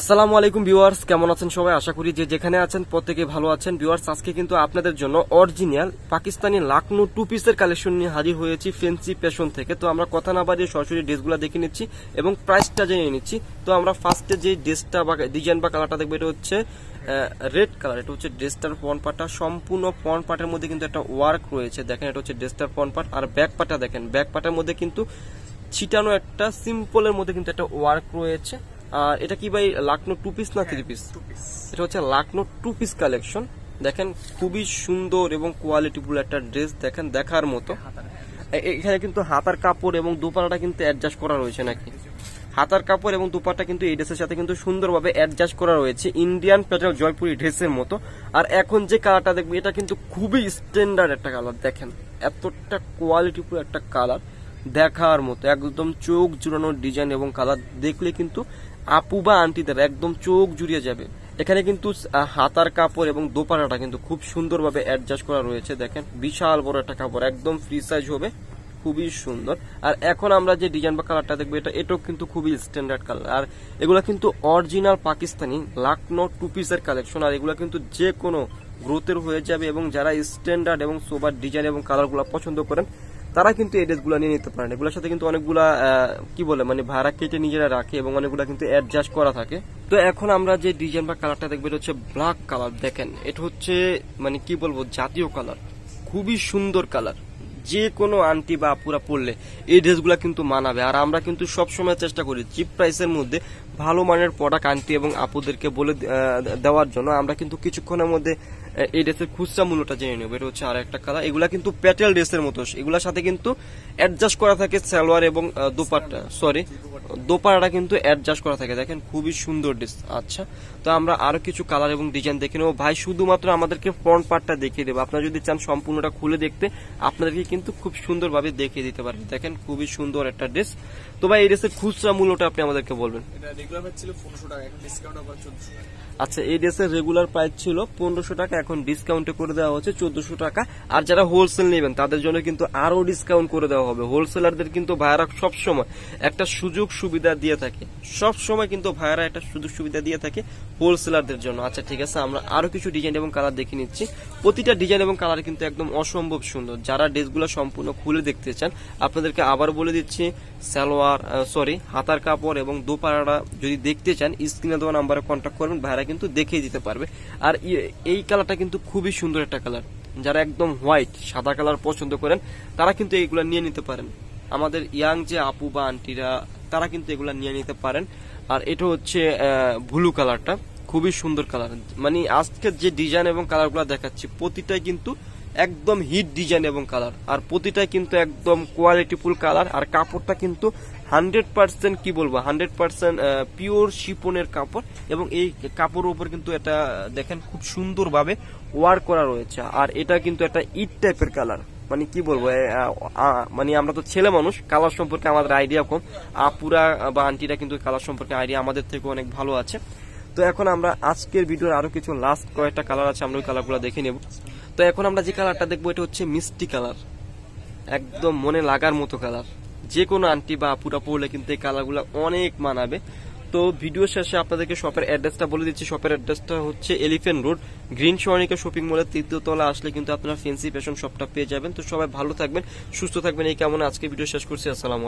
আসসালামু আলাইকুম ভিউয়ার্স কেমন আছেন সবাই আশা করি যে যেখানে আছেন প্রত্যেকে ভালো আছেন ভিউয়ার্স আজকে কিন্তু আপনাদের জন্য অরিজিনাল পাকিস্তানি লাকনো টু পিসের কালেকশন নিয়ে হাজির হয়েছি ফেন্সি পেশন থেকে তো আমরা কথা না বাড়িয়ে সরাসরি ড্রেসগুলো দেখে নিচ্ছি এবং প্রাইসটা জেনে নিচ্ছি তো আমরা ফার্স্টে যে ড্রেসটা বা ডিজাইন বা কালারটা দেখবো এটা হচ্ছে রেড কালার এটা হচ্ছে ড্রেসটার ফ্রন্ট পার্টটা সম্পূর্ণ ফ্রন্ট পার্টের মধ্যে কিন্তু একটা ওয়ার্ক রয়েছে দেখেন এটা হচ্ছে ড্রেসটার ফ্রন্ট পার্ট আর ব্যাক পার্টটা দেখেন ব্যাক পার্টের মধ্যে কিন্তু ছিটানো একটা সিম্পলের মধ্যে কিন্তু একটা ওয়ার্ক রয়েছে আর এটা কি ভাই লাকনো টু পিস না থ্রি পিস এটা হচ্ছে লাকনো টু পিস কালেকশন দেখেন খুবই সুন্দর এবং কোয়ালিটিফুল একটা ড্রেস দেখেন দেখার মতো হ্যাঁ, এখানে কিন্তু হাতার কাপড় এবং দুপাটা কিন্তু অ্যাডজাস্ট করা রয়েছে নাকি হাতার কাপড় এবং দুপাটা কিন্তু এই ড্রেসের সাথে কিন্তু সুন্দরভাবে অ্যাডজাস্ট করা রয়েছে ইন্ডিয়ান প্যাটার্ন জয়পুরি ড্রেসের মতো আর এখন যে কালারটা দেখবেন এটা কিন্তু খুবই স্ট্যান্ডার্ড একটা কালার দেখেন এতটা কোয়ালিটিফুল একটা কালার দেখার মতো একদম চোখ জুড়ানোর ডিজাইন এবং কালার দেখলে কিন্তু আপু বা আন্টিদের একদম চোখ জুড়িয়ে যাবে এখানে কিন্তু হাতার কাপড় এবং দোপানাটা কিন্তু খুব সুন্দরভাবে অ্যাডজাস্ট করা রয়েছে দেখেন বিশাল বড় একটা কাপড় একদম ফ্রি সাইজ হবে খুবই সুন্দর আর এখন আমরা যে ডিজাইন বা কালারটা দেখবো এটা এটাও কিন্তু খুবই স্ট্যান্ডার্ড কালার আর এগুলো কিন্তু অরিজিনাল পাকিস্তানি লাকনো টু পিসের কালেকশন আর এগুলো কিন্তু যে কোনো গ্রোথের হয়ে যাবে এবং যারা স্ট্যান্ডার্ড এবং সোবার ডিজাইন এবং কালারগুলো পছন্দ করেন তারা কিন্তু এই ড্রেসগুলো নিয়ে নিতে পারেন এগুলোর সাথে কিন্তু অনেকগুলা কি বলে মানে ভাড়া কেটে নিজেরা রাখে এবং অনেকগুলা কিন্তু অ্যাডজাস্ট করা থাকে তো এখন আমরা যে ডিজাইন বা কালারটা দেখবো এটা হচ্ছে ব্ল্যাক কালার দেখেন এটা হচ্ছে মানে কি বলবো জাতীয় কালার খুবই সুন্দর কালার যে কোনো আন্টি বা আপুরা পড়লে এই ড্রেসগুলো কিন্তু মানাবে আর আমরা কিন্তু সবসময় চেষ্টা করি চিপ প্রাইসের মধ্যে ভালো মানের প্রোডাক্ট আন্টি এবং আপুদেরকে বলে দেওয়ার জন্য আমরা কিন্তু কিছুক্ষণের মধ্যে এই ড্রেসের খুচরা মূল্যটা জেনে নেবো এটা হচ্ছে আর একটা কালার এগুলা কিন্তু প্যাটেল ড্রেসের মতো এগুলোর সাথে কিন্তু অ্যাডজাস্ট করা থাকে সালোয়ার এবং দোপাটা সরি দোপাড়াটা কিন্তু অ্যাডজাস্ট করা থাকে দেখেন খুবই সুন্দর ড্রেস আচ্ছা তো আমরা আরো কিছু কালার এবং ডিজাইন দেখে নেবো ভাই শুধুমাত্র আমাদেরকে ফ্রন্ট পার্টটা দেখিয়ে দেবো আপনারা যদি চান সম্পূর্ণটা খুলে দেখতে আপনাদেরকে কিন্তু খুব সুন্দরভাবে দেখিয়ে দিতে পারবে দেখেন খুবই সুন্দর একটা ড্রেস তো ভাই এই ড্রেসের খুচরা মূল্যটা আপনি আমাদেরকে বলবেন আচ্ছা এই ড্রেসের রেগুলার প্রাইস ছিল পনেরোশো টাকা এখন ডিসকাউন্টে করে দেওয়া হচ্ছে চোদ্দশো টাকা আর যারা হোলসেল নেবেন তাদের জন্য কিন্তু আরো ডিসকাউন্ট করে দেওয়া হবে হোলসেলারদের কিন্তু ভাইয়ারা সবসময় একটা সুযোগ সুবিধা দিয়ে থাকে সব সময় কিন্তু ভাইরা একটা সুযোগ সুবিধা দিয়ে থাকে হোলসেলারদের জন্য আচ্ছা ঠিক আছে আমরা আরো কিছু ডিজাইন এবং কালার দেখে নিচ্ছি প্রতিটা ডিজাইন এবং কালার কিন্তু একদম অসম্ভব সুন্দর যারা ড্রেসগুলো সম্পূর্ণ খুলে দেখতে চান আপনাদেরকে আবার বলে দিচ্ছি সালোয়ার সরি হাতার কাপড় এবং দোপাড়াটা যদি দেখতে চান স্ক্রিনে দেওয়া নাম্বারে কন্ট্যাক্ট করবেন ভাইরা কিন্তু দেখিয়ে দিতে পারবে আর ইয়ে, এই কালারটা কিন্তু খুবই সুন্দর একটা কালার যারা একদম হোয়াইট সাদা কালার পছন্দ করেন তারা কিন্তু এইগুলো নিয়ে নিতে পারেন আমাদের ইয়াং যে আপু বা আন্টিরা তারা কিন্তু এগুলো নিয়ে নিতে পারেন আর এটা হচ্ছে ব্লু কালারটা খুবই সুন্দর কালার মানে আজকের যে ডিজাইন এবং কালারগুলো দেখাচ্ছি প্রতিটাই কিন্তু একদম হিট ডিজাইন এবং কালার আর প্রতিটাই কিন্তু একদম কোয়ালিটিফুল কালার আর কাপড়টা কিন্তু হান্ড্রেড পার্সেন্ট কি বলবো হান্ড্রেড পার্সেন্ট পিওর শিপনের কাপড় এবং এই কাপড়ের উপর কিন্তু এটা দেখেন খুব সুন্দরভাবে ওয়ার করা রয়েছে আর এটা কিন্তু একটা ইট টাইপের কালার মানে কি বলবো মানে আমরা তো ছেলে মানুষ কালার সম্পর্কে আমাদের আইডিয়া কম আপুরা বা আন্টিরা কিন্তু কালার সম্পর্কে আইডিয়া আমাদের থেকে অনেক ভালো আছে তো এখন আমরা আজকের ভিডিওর আরো কিছু লাস্ট কয়েকটা কালার আছে আমরা ওই কালারগুলো দেখে নেব তো এখন আমরা যে কালারটা দেখবো এটা হচ্ছে মিষ্টি কালার একদম মনে লাগার মতো কালার যে কোনো আন্টি বা আপুরা পড়লে কিন্তু এই কালারগুলো অনেক মানাবে তো ভিডিও শেষে আপনাদেরকে শপের অ্যাড্রেসটা বলে দিচ্ছি শপের অ্যাড্রেসটা হচ্ছে elephant road green Swarnika shopping মলের তৃতীয় তলা আসলে কিন্তু আপনারা ফেন্সি ফ্যাশন শপটা পেয়ে যাবেন তো সবাই ভালো থাকবেন সুস্থ থাকবেন এই কেমন আজকে ভিডিও শেষ করছি আসসালামু